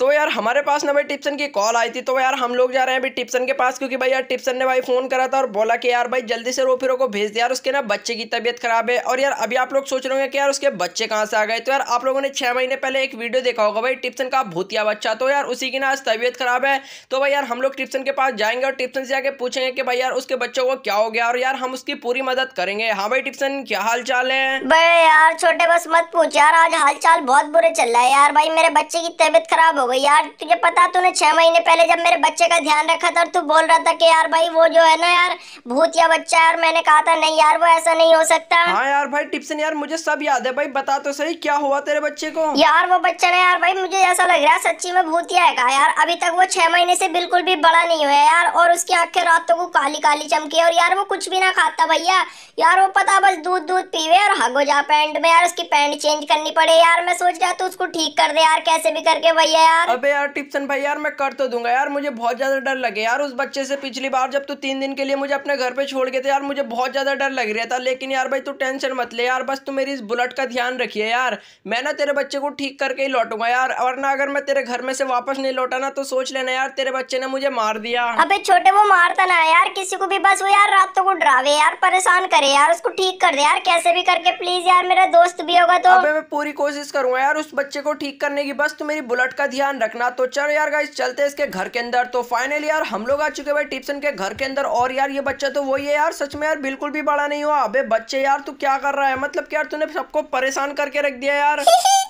तो यार हमारे पास ना भाई टिप्सन की कॉल आई थी तो यार हम लोग जा रहे हैं अभी टिप्सन के पास क्योंकि भाई यार टिप्सन ने भाई फ़ोन करा था और बोला कि यार भाई जल्दी से रोफिरो को भेज दिया यार उसके ना बच्चे की तबीयत खराब है और यार अभी आप लोग सोच रहे होंगे कि यार उसके बच्चे कहाँ से आ गए तो यार आप लोगों ने छः महीने पहले एक वीडियो देखा होगा भाई टिप्सन का भूतिया बच्चा तो यार उसी की ना आज तबीयत खराब है तो भाई यार हम लोग टिप्सन के पास जाएंगे और टिप्सन से आके पूछेंगे कि भाई यार उसके बच्चों को क्या हो गया और यार हम उसकी पूरी मदद करेंगे हाँ भाई टिप्सन क्या हाल चाल है भाई यार छोटे बस मत पूछ यार आज हाल चाल बहुत बुरे चल रहा है यार भाई मेरे बच्चे की तबीयत खराब हो गई यार तुझे पता तूने छह महीने पहले जब मेरे बच्चे का ध्यान रखा था और तू बोल रहा था कि यार भाई वो जो है ना यार भूत या बच्चा यार मैंने कहा था नहीं यार वो ऐसा नहीं हो सकता हाँ यार भाई टिप्सन यार मुझे सब याद है भाई बता तो सही क्या हुआ तेरे बच्चे को यार वो बच्चा ना यार भाई मुझे ऐसा लग रहा है सच्ची में भूतिया है का यार अभी तक वो छह महीने से बिल्कुल भी बड़ा नहीं हुआ यार और उसकी आंखें रात को काली काली चमकी और यार वो कुछ भी ना खाता भैया यार वो पता बस दूध दूध पीवे और हगो जा पैंट में यार उसकी पैंट चेंज करनी पड़े यार मैं सोच रहा तू उसको ठीक कर दे यार कैसे भी करके भैया यार यार अबे यार टिप्सन भाई यार मैं कर तो दूंगा यार मुझे बहुत ज्यादा डर लगे यार उस बच्चे से पिछली बार जब तू तीन दिन के लिए मुझे अपने घर पे छोड़ गए थे यार मुझे बहुत ज्यादा डर लग रहा था लेकिन यार भाई तू टेंशन मत ले यार बस तू मेरी इस बुलेट का ध्यान रखिए यार मैं ना तेरे बच्चे को ठीक करके ही लौटूंगा यार ना अगर मैं तेरे घर में से वापस नहीं लौटा ना तो सोच लेना यार तेरे बच्चे ने मुझे मार दिया अबे छोटे वो मारता ना यार किसी को भी बस वो यार रातों को डरावे यार परेशान करे यार उसको ठीक कर दे यार कैसे भी करके प्लीज यार मेरा दोस्त भी होगा तो अबे मैं पूरी कोशिश करूंगा यार उस बच्चे को ठीक करने की बस तू मेरी बुलेट का ध्यान ध्यान रखना तो चलो यार गाइस चलते इसके घर के अंदर तो फाइनल यार हम लोग आ चुके भाई टिप्सन के घर के अंदर और यार ये बच्चा तो वही है यार सच में यार बिल्कुल भी बड़ा नहीं हुआ अबे बच्चे यार तू क्या कर रहा है मतलब क्या यार तूने सबको परेशान करके रख दिया यार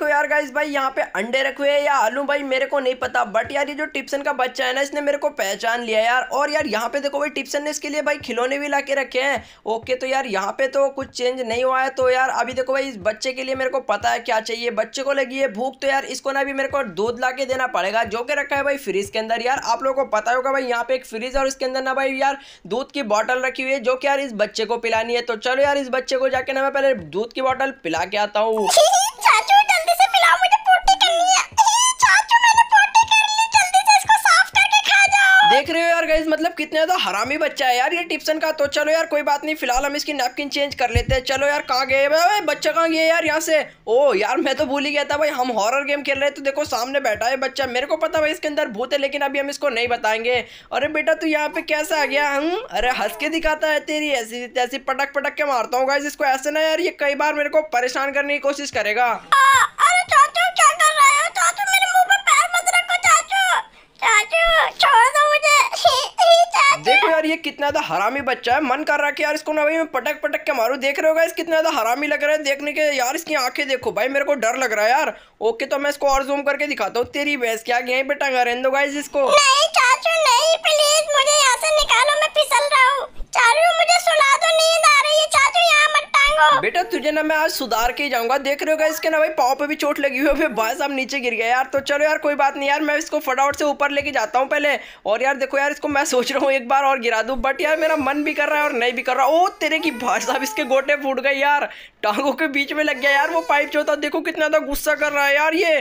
देखो यार गाइस भाई यहाँ पे अंडे रखे हुए या आलू भाई मेरे को नहीं पता बट यार ये जो टिप्सन का बच्चा है ना इसने मेरे को पहचान लिया यार और यार यहाँ पे देखो भाई टिप्सन ने इसके लिए भाई खिलौने भी ला के रखे हैं ओके तो यार यहाँ पे तो कुछ चेंज नहीं हुआ है तो यार अभी देखो भाई इस बच्चे के लिए मेरे को पता है क्या चाहिए बच्चे को लगी है भूख तो यार इसको ना भी मेरे को दूध ला के देना पड़ेगा जो कि रखा है भाई फ्रिज के अंदर यार आप लोगों को पता होगा भाई यहाँ पे एक फ्रिज और इसके अंदर ना भाई यार दूध की बॉटल रखी हुई है जो कि यार इस बच्चे को पिलानी है तो चलो यार इस बच्चे को जाके ना मैं पहले दूध की बॉटल पिला के आता हूँ मतलब कितना ज़्यादा हरामी बच्चा है यार ये टिप्सन का तो चलो यार कोई बात नहीं फिलहाल हम इसकी नैपकिन चेंज कर लेते हैं चलो यार कहाँ गए भाई बच्चा कहाँ गया यार यहाँ से ओ यार मैं तो भूल ही गया था भाई हम हॉरर गेम खेल रहे तो देखो सामने बैठा है बच्चा मेरे को पता भाई इसके अंदर भूत है लेकिन अभी हम इसको नहीं बताएंगे अरे बेटा तू यहाँ पे कैसे आ गया हम हम्म? अरे हंस के दिखाता है तेरी ऐसी ऐसी पटक पटक के मारता हूँ इसको ऐसे ना यार ये कई बार मेरे को परेशान करने की कोशिश करेगा देखो यार ये कितना ज्यादा हरामी बच्चा है मन कर रहा है कि यार इसको ना भाई मैं पटक पटक के मारू देख रहे होगा इस कितना ज्यादा हरामी लग रहा है देखने के यार इसकी आंखें देखो भाई मेरे को डर लग रहा है यार ओके तो मैं इसको और जूम करके दिखाता हूँ तेरी बहस क्या गया बेटा पे टंगा रहने दो गाइस इसको चाचू मुझे दो नींद आ रही है चाचू यहाँ मत बेटा तुझे ना मैं आज सुधार के जाऊंगा देख रहे होगा इसके ना भाई पाव पे भी चोट लगी हुई है भाई साहब नीचे गिर गया यार तो चलो यार कोई बात नहीं यार मैं इसको फटाफट से ऊपर लेके जाता हूँ पहले और यार देखो यार इसको मैं सोच रहा हूँ एक बार और गिरा दू बट यार मेरा मन भी कर रहा है और नहीं भी कर रहा ओ तेरे की भाई साहब इसके गोटे फूट गए यार टांगों के बीच में लग गया यार वो पाइप जो था देखो कितना था गुस्सा कर रहा है यार ये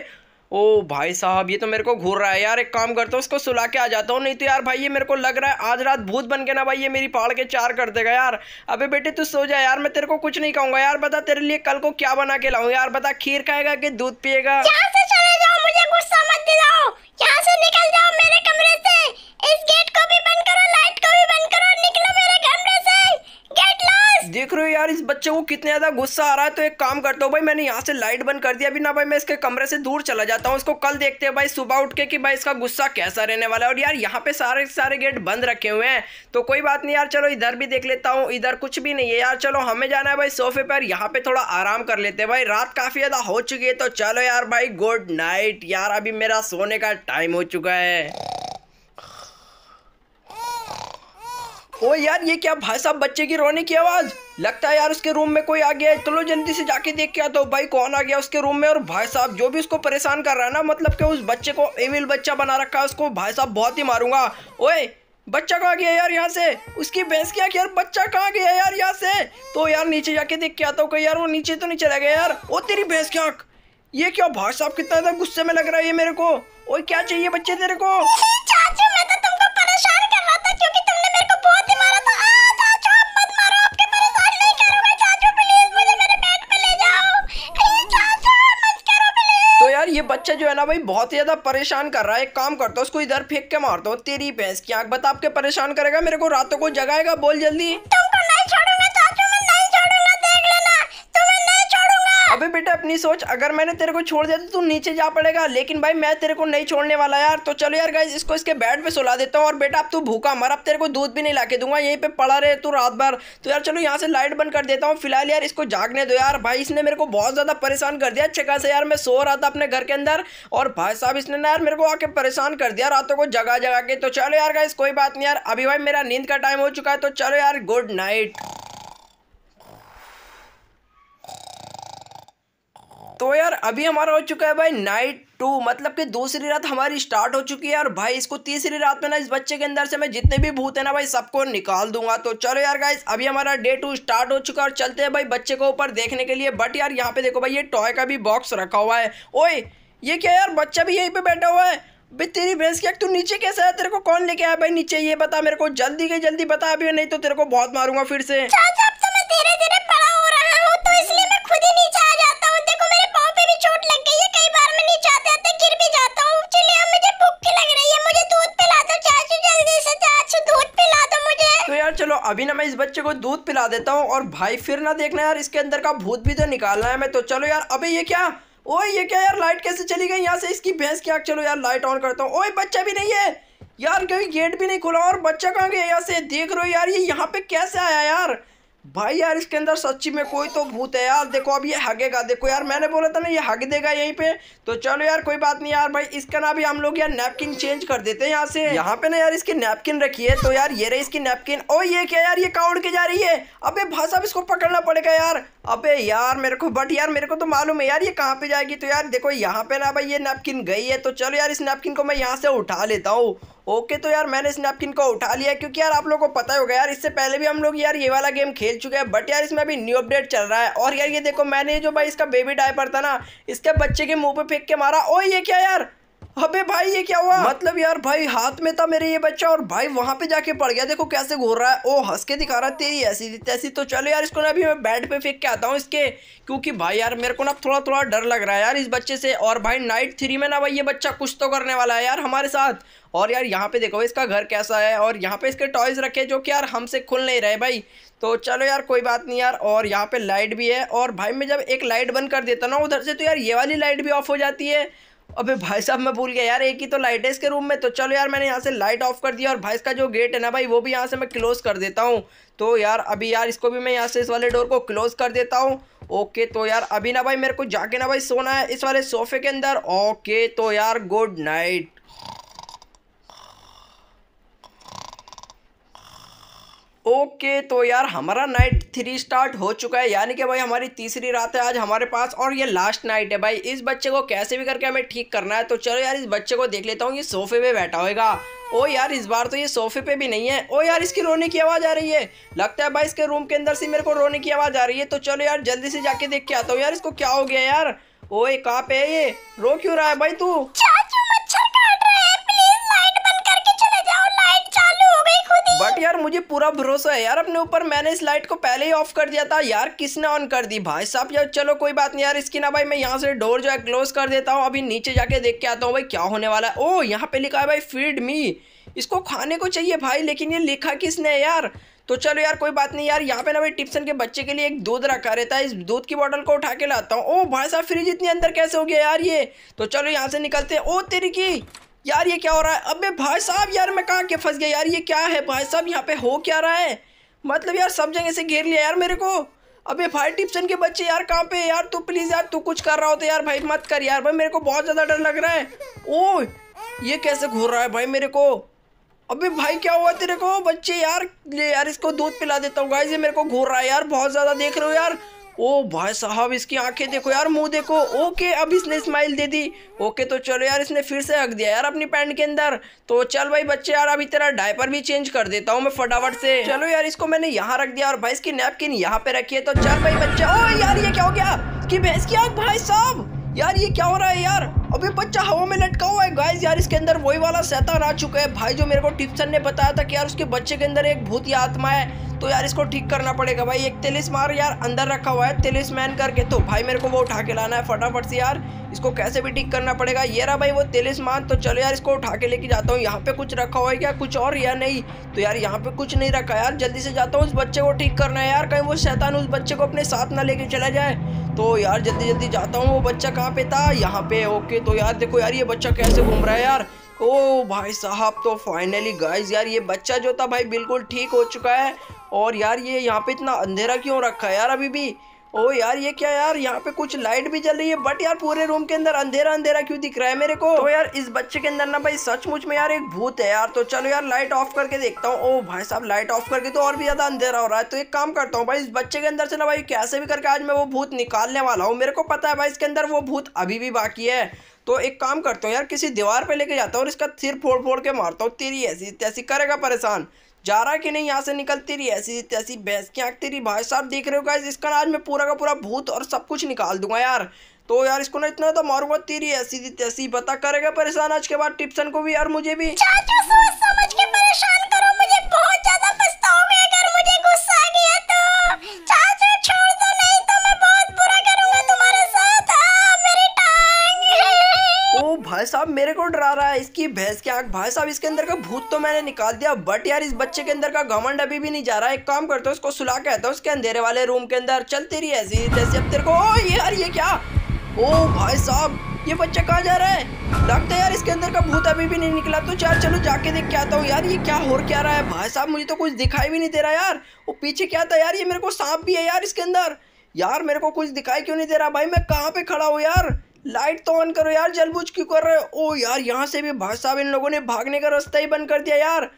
ओ भाई साहब ये तो मेरे को घूर रहा है यार एक काम करता हूँ उसको सुला के आ जाता हूँ नहीं तो यार भाई ये मेरे को लग रहा है आज रात भूत बन के ना भाई ये मेरी पहाड़ के चार कर देगा यार अबे बेटे तू सो जा यार मैं तेरे को कुछ नहीं कहूँगा यार बता तेरे लिए कल को क्या बना के लाऊं यार बता खीर खाएगा कि दूध पिएगा यहाँ से चले जाओ मुझे दिलाओ यहाँ से निकल जाओ यार इस बच्चे को कितने ज़्यादा गुस्सा आ रहा है तो एक काम करता हूँ भाई मैंने यहाँ से लाइट बंद कर दिया अभी ना भाई मैं इसके कमरे से दूर चला जाता हूँ उसको कल देखते हैं भाई सुबह उठ के कि भाई इसका गुस्सा कैसा रहने वाला है और यार यहाँ पे सारे सारे गेट बंद रखे हुए हैं तो कोई बात नहीं यार चलो इधर भी देख लेता हूँ इधर कुछ भी नहीं है यार चलो हमें जाना है भाई सोफे पर यहाँ पे थोड़ा आराम कर लेते हैं भाई रात काफ़ी ज़्यादा हो चुकी है तो चलो यार भाई गुड नाइट यार अभी मेरा सोने का टाइम हो चुका है ओ यार ये क्या भाई साहब बच्चे की रोने की आवाज़ लगता है यार उसके रूम में कोई आ गया है चलो जल्दी से जाके देख के आता हूँ भाई कौन आ गया उसके रूम में और भाई साहब जो भी उसको परेशान कर रहा है ना मतलब कि उस बच्चे को एविल बच्चा बना रखा है उसको भाई साहब बहुत ही मारूंगा ओए बच्चा कहाँ गया यार यहाँ से उसकी भैंस क्या यार बच्चा कहाँ गया यार यहाँ से तो यार नीचे जाके देख के आता हूँ यार वो नीचे तो नहीं चला गया यार वो तेरी भैंस क्या ये क्या भाई साहब कितना गुस्से में लग रहा है ये मेरे को ओ क्या चाहिए बच्चे तेरे को चाचू जो है ना भाई बहुत ज़्यादा परेशान कर रहा है एक काम करता हूँ उसको इधर फेंक के मारता हूँ तेरी भैंस की आंख बता आपके परेशान करेगा मेरे को रातों को जगाएगा बोल जल्दी तुमको नहीं अबे बेटा अपनी सोच अगर मैंने तेरे को छोड़ दिया तो तू नीचे जा पड़ेगा लेकिन भाई मैं तेरे को नहीं छोड़ने वाला यार तो चलो यार गाइज इसको इसके बेड पे सुला देता हूँ और बेटा अब तू भूखा मर अब तेरे को दूध भी नहीं ला के दूंगा यहीं पे पड़ा रहे तू रात भर तो यार चलो यहाँ से लाइट बंद कर देता हूँ फिलहाल यार इसको जागने दो यार भाई इसने मेरे को बहुत ज़्यादा परेशान कर दिया अच्छे खासा यार मैं सो रहा था अपने घर के अंदर और भाई साहब इसने ना यार मेरे को आके परेशान कर दिया रातों को जगा जगा के तो चलो यार गाइज कोई बात नहीं यार अभी भाई मेरा नींद का टाइम हो चुका है तो चलो यार गुड नाइट तो यार अभी हमारा हो चुका है भाई नाइट टू मतलब कि दूसरी रात हमारी स्टार्ट हो चुकी है और भाई इसको तीसरी रात में ना इस बच्चे के अंदर से मैं जितने भी भूत है ना भाई सबको निकाल दूंगा तो चलो यार गाइस अभी हमारा डे टू स्टार्ट हो चुका है और चलते हैं भाई बच्चे को ऊपर देखने के लिए बट यार यहाँ पे देखो भाई ये टॉय का भी बॉक्स रखा हुआ है ओए ये क्या यार बच्चा भी यहीं पर बैठा हुआ है भाई तेरी भैंस क्या तू नीचे कैसे आया तेरे को कौन लेके आया भाई नीचे ये बता मेरे को जल्दी के जल्दी बता अभी नहीं तो तेरे को बहुत मारूंगा फिर से तो मैं खुद ही नीचे आ जाता चोट लग गई है कई बार मैं नीचे आते आते गिर भी जाता हूँ चलिए मुझे भूख लग रही है मुझे दूध पिला दो चाचू जल्दी से चाचू दूध पिला दो मुझे तो यार चलो अभी ना मैं इस बच्चे को दूध पिला देता हूँ और भाई फिर ना देखना यार इसके अंदर का भूत भी तो निकालना है मैं तो चलो यार अभी ये क्या ओए ये क्या यार लाइट कैसे चली गई यहाँ से इसकी भैंस की आँख चलो यार लाइट ऑन करता हूँ ओए बच्चा भी नहीं है यार कभी गेट भी नहीं खुला और बच्चा कहाँ गया यहाँ से देख रहे हो यार ये यहाँ पे कैसे आया यार भाई यार इसके अंदर सच्ची में कोई तो भूत है यार देखो अब ये हगेगा देखो यार मैंने बोला था ना ये हग देगा यहीं पे तो चलो यार कोई बात नहीं यार भाई इसका ना भी हम लोग यार नैपकिन चेंज कर देते हैं यहाँ से यहाँ पे ना यार इसकी नैपकिन रखी है तो यार ये रही इसकी नैपकिन और ये क्या यार ये काउड़ के जा रही है अब भाई साहब इसको पकड़ना पड़ेगा यार अब यार मेरे को बट यार मेरे को तो मालूम है यार ये कहाँ पे जाएगी तो यार देखो यहाँ पे ना भाई ये नैपकिन गई है तो चलो यार इस नैपकिन को मैं यहाँ से उठा लेता हूँ ओके तो यार मैंने स्नैपकिन को उठा लिया क्योंकि यार आप लोगों को पता होगा यार इससे पहले भी हम लोग यार ये वाला गेम खेल चुके हैं बट यार इसमें अभी न्यू अपडेट चल रहा है और यार ये देखो मैंने जो भाई इसका बेबी डायपर था ना इसके बच्चे के मुंह पे फेंक के मारा ओ ये क्या यार अबे भाई ये क्या हुआ मतलब यार भाई हाथ में था मेरे ये बच्चा और भाई वहां पे जाके पड़ गया देखो कैसे घूर रहा है ओ हंस के दिखा रहा है तेरी ऐसी तैसी तो चलो यार इसको ना अभी मैं बेड पे फेंक के आता हूँ इसके क्योंकि भाई यार मेरे को ना थोड़ा थोड़ा डर लग रहा है यार इस बच्चे से और भाई नाइट थ्री में ना भाई ये बच्चा कुछ तो करने वाला है यार हमारे साथ और यार यहाँ पे देखो इसका घर कैसा है और यहाँ पे इसके टॉयज़ रखे जो कि यार हमसे खुल नहीं रहे भाई तो चलो यार कोई बात नहीं यार और यहाँ पे लाइट भी है और भाई मैं जब एक लाइट बंद कर देता ना उधर से तो यार ये वाली लाइट भी ऑफ हो जाती है अबे भाई साहब मैं भूल गया यार एक ही तो लाइट है इसके रूम में तो चलो यार मैंने यहाँ से लाइट ऑफ कर दिया और भाई इसका जो गेट है ना भाई वो भी यहाँ से मैं क्लोज़ कर देता हूँ तो यार अभी यार इसको भी मैं यहाँ से इस वाले डोर को क्लोज़ कर देता हूँ ओके तो यार अभी ना भाई मेरे को जाके ना भाई सोना है इस वाले सोफे के अंदर ओके तो यार गुड नाइट ओके तो यार हमारा नाइट थ्री स्टार्ट हो चुका है यानी कि भाई हमारी तीसरी रात है आज हमारे पास और ये लास्ट नाइट है भाई इस बच्चे को कैसे भी करके हमें ठीक करना है तो चलो यार इस बच्चे को देख लेता हूँ ये सोफे पे बैठा होएगा ओ यार इस बार तो ये सोफे पे भी नहीं है ओ यार इसकी रोने की आवाज़ आ रही है लगता है भाई इसके रूम के अंदर से मेरे को रोने की आवाज़ आ रही है तो चलो यार जल्दी से जाके देख के आता हूँ यार इसको क्या हो गया यार ओ कहाँ पे है ये रो क्यों रहा है भाई तू बट यार मुझे पूरा भरोसा है यार अपने ऊपर मैंने इस लाइट को पहले ही ऑफ कर दिया था यार किसने ऑन कर दी भाई साहब यार चलो कोई बात नहीं यार इसकी ना भाई मैं यहाँ से डोर जो है क्लोज कर देता हूँ अभी नीचे जाके देख के आता हूँ भाई क्या होने वाला है ओ यहाँ पे लिखा है भाई फीड मी इसको खाने को चाहिए भाई लेकिन ये लिखा किसने है यार तो चलो यार कोई बात नहीं यार यहाँ पे ना भाई टिप्सन के बच्चे के लिए एक दूध रखा रहता है इस दूध की बोतल को उठा के लाता हूँ ओ भाई साहब फ्रिज इतनी अंदर कैसे हो गया यार ये तो चलो यहाँ से निकलते हैं ओ तेरी की यार ये क्या हो रहा है अबे भाई साहब यार मैं कहाँ के फंस गया यार ये क्या है भाई साहब यहाँ पे हो क्या रहा है मतलब यार सब जगह से घेर लिया यार मेरे को अबे फायर टिप्सन के बच्चे यार कहाँ पे यार तू प्लीज़ यार तू कुछ कर रहा हो तो यार भाई मत कर यार भाई मेरे को बहुत ज़्यादा डर लग रहा है ओ ये कैसे घूर रहा है भाई मेरे को अबे भाई क्या हुआ तेरे को बच्चे यार ले यार इसको दूध पिला देता हूँ गाइस ये मेरे को घूर रहा है यार बहुत ज़्यादा देख रहे हो यार ओ भाई साहब इसकी आंखें देखो यार मुंह देखो ओके अब इसने स्माइल दे दी ओके तो चलो यार इसने फिर से रख दिया यार अपनी पैंट के अंदर तो चल भाई बच्चे यार अभी तेरा डायपर भी चेंज कर देता हूँ मैं फटाफट से चलो यार इसको मैंने यहाँ रख दिया और भाई इसकी नैपकिन यहाँ पे रखी है तो चल भाई बच्चा ओ यार ये क्या हो गया कि भैंस की आंख भाई साहब यार ये क्या हो रहा है यार अभी बच्चा हवा में लटका हुआ है गाइस यार इसके अंदर वही वाला शैतान आ चुका है भाई जो मेरे को टिप्सन ने बताया था कि यार उसके बच्चे के अंदर एक भूत या आत्मा है तो यार इसको ठीक करना पड़ेगा भाई एक तेलिस मार यार अंदर रखा हुआ है तेलिस मैन करके तो भाई मेरे को वो उठा के लाना है फटाफट से यार इसको कैसे भी ठीक करना पड़ेगा ये रहा भाई वो तेलिस मान तो चलो यार इसको उठा के लेके जाता हूँ यहाँ पे कुछ रखा हुआ है क्या कुछ और या नहीं तो यार यहाँ पे कुछ नहीं रखा यार जल्दी से जाता हूँ उस बच्चे को ठीक करना है यार कहीं वो शैतान उस बच्चे को अपने साथ ना लेके चला जाए तो यार जल्दी जल्दी जाता हूँ वो बच्चा कहाँ पे था यहाँ पे ओके तो यार देखो यार ये बच्चा कैसे घूम रहा है यार ओ भाई साहब तो फाइनली गाइस यार ये बच्चा जो था भाई बिल्कुल ठीक हो चुका है और यार ये यहाँ पे इतना अंधेरा क्यों रखा है यार अभी भी ओ यार ये क्या यार यहाँ पे कुछ लाइट भी जल रही है बट यार पूरे रूम के अंदर अंधेरा अंधेरा क्यों दिख रहा है मेरे को तो यार इस बच्चे के अंदर ना भाई सचमुच में यार एक भूत है यार तो चलो यार लाइट ऑफ करके देखता हूँ ओ भाई साहब लाइट ऑफ करके तो और भी ज्यादा अंधेरा हो रहा है तो एक काम करता हूँ भाई इस बच्चे के अंदर से ना भाई कैसे भी करके आज मैं वो भूत निकालने वाला हूँ मेरे को पता है भाई इसके अंदर वो भूत अभी भी बाकी है तो एक काम करता हूँ यार किसी दीवार पे लेके जाता हूँ और इसका सिर फोड़ फोड़ के मारता हूँ तेरी ऐसी तैसी करेगा परेशान जा रहा कि नहीं यहाँ से निकलती रही ऐसी तैसी भैंस की आंकती रही भाई साहब देख रहे हो गाइज इसका आज मैं पूरा का पूरा भूत और सब कुछ निकाल दूंगा यार तो यार इसको ना इतना तो मारूंगा तेरी ऐसी तैसी बता करेगा परेशान आज के बाद टिप्सन को भी यार मुझे भी समझ के परेशान मेरे को डरा रहा है इसकी भैंस की आंख भाई साहब इसके अंदर का भूत तो मैंने निकाल दिया बट यार इस बच्चे के अंदर का घमंड अभी भी नहीं जा रहा है एक काम करता हूँ उसको सुला के आता हूँ उसके अंधेरे वाले रूम के अंदर चलती रही ऐसी जैसे अब तेरे को ओ यार ये क्या ओ भाई साहब ये बच्चा कहाँ जा रहा है लगता है यार इसके अंदर का भूत अभी भी नहीं निकला तो चार चलो जाके देख के आता हूँ यार ये क्या हो क्या रहा है भाई साहब मुझे तो कुछ दिखाई भी नहीं दे रहा यार वो पीछे क्या था यार ये मेरे को सांप भी है यार इसके अंदर यार मेरे को कुछ दिखाई क्यों नहीं दे रहा भाई मैं कहाँ पे खड़ा हूँ यार लाइट तो ऑन करो यार जल बुझ क्यों कर रहे हो ओ यार यहाँ से भी भाई साहब इन लोगों ने भागने का रास्ता ही बंद कर दिया यार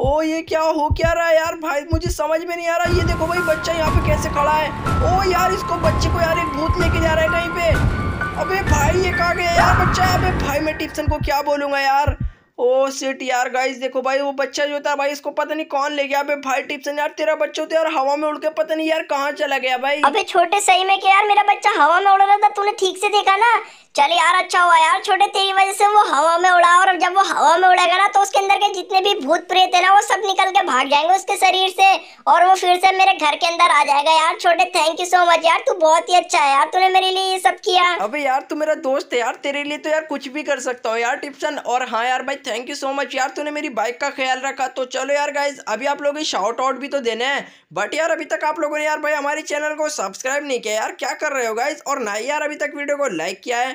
ओ ये क्या हो क्या रहा है यार भाई मुझे समझ में नहीं आ रहा ये देखो भाई बच्चा यहाँ पे कैसे खड़ा है ओ यार इसको बच्चे को यार एक भूत लेके जा रहा है कहीं पे अबे भाई ये कहा गया यार बच्चा अबे भाई मैं टिप्सन को क्या बोलूंगा यार ओ सिट यार गाइस देखो भाई वो बच्चा जो था भाई इसको पता नहीं कौन ले गया अबे भाई टिप्सन यार तेरा बच्चा होता तो यार हवा में उड़ के पता नहीं यार कहाँ चला गया भाई अबे छोटे सही में क्या यार मेरा बच्चा हवा में उड़ रहा था तूने ठीक से देखा ना चल यार अच्छा हुआ यार छोटे तेरी वजह से वो हवा में उड़ा और जब वो हवा में उड़ेगा ना तो उसके अंदर के जितने भी भूत प्रेत है ना वो सब निकल के भाग जाएंगे उसके शरीर से और वो फिर से मेरे घर के अंदर आ जाएगा यार छोटे थैंक यू सो मच यार तू बहुत ही अच्छा है यार तूने मेरे लिए ये सब किया अबे यार तू मेरा दोस्त है यार तेरे लिए तो यार कुछ भी कर सकता हूँ यार टिप्सन और हाँ यार भाई थैंक यू सो मच यार तूने मेरी बाइक का ख्याल रखा तो चलो यार गाइज अभी आप लोग शॉर्ट आउट भी तो देने हैं बट यार अभी तक आप लोगों ने यार भाई हमारे चैनल को सब्सक्राइब नहीं किया यार क्या कर रहे हो गाइज और ना यार अभी तक वीडियो को लाइक किया है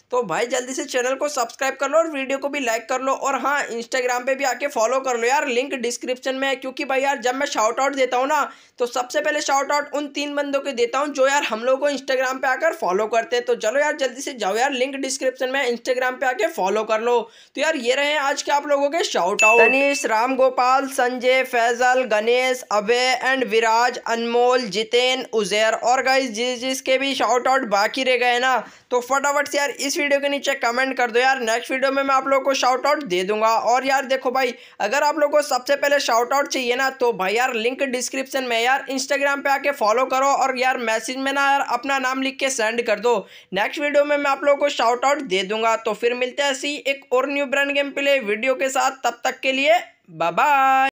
तो भाई जल्दी से चैनल को सब्सक्राइब कर लो और वीडियो को भी लाइक कर लो और हाँ इंस्टाग्राम पे भी आके फॉलो कर लो यार लिंक डिस्क्रिप्शन में है क्योंकि भाई यार जब मैं शाउट आउट देता हूँ ना तो सबसे पहले शाउट आउट उन तीन बंदों के देता हूँ जो यार हम लोग को इंस्टाग्राम पे आकर फॉलो करते हैं तो चलो यार जल्दी से जाओ यार लिंक डिस्क्रिप्शन में इंस्टाग्राम पे आके फॉलो कर लो तो यार ये रहे आज के आप लोगों के shout out Tanish Ram Gopal Sanjay Faisal Ganesh Abhay and Viraj Anmol Jiten Uzair और गाइज जिस जिसके भी शाउट आउट बाकी रह गए ना तो फटाफट से यार इस वीडियो के नीचे कमेंट कर दो यार नेक्स्ट वीडियो में मैं आप लोगों को शाउट आउट दे दूंगा और यार देखो भाई अगर आप लोगों को सबसे पहले शाउट आउट चाहिए ना तो भाई यार लिंक डिस्क्रिप्शन में यार इंस्टाग्राम पे आके फॉलो करो और यार मैसेज में ना यार अपना नाम लिख के सेंड कर दो नेक्स्ट वीडियो में मैं आप लोगों को शाउट आउट दे दूंगा तो फिर मिलते हैं ऐसी एक और new brand game play video के साथ तब तक के लिए बाय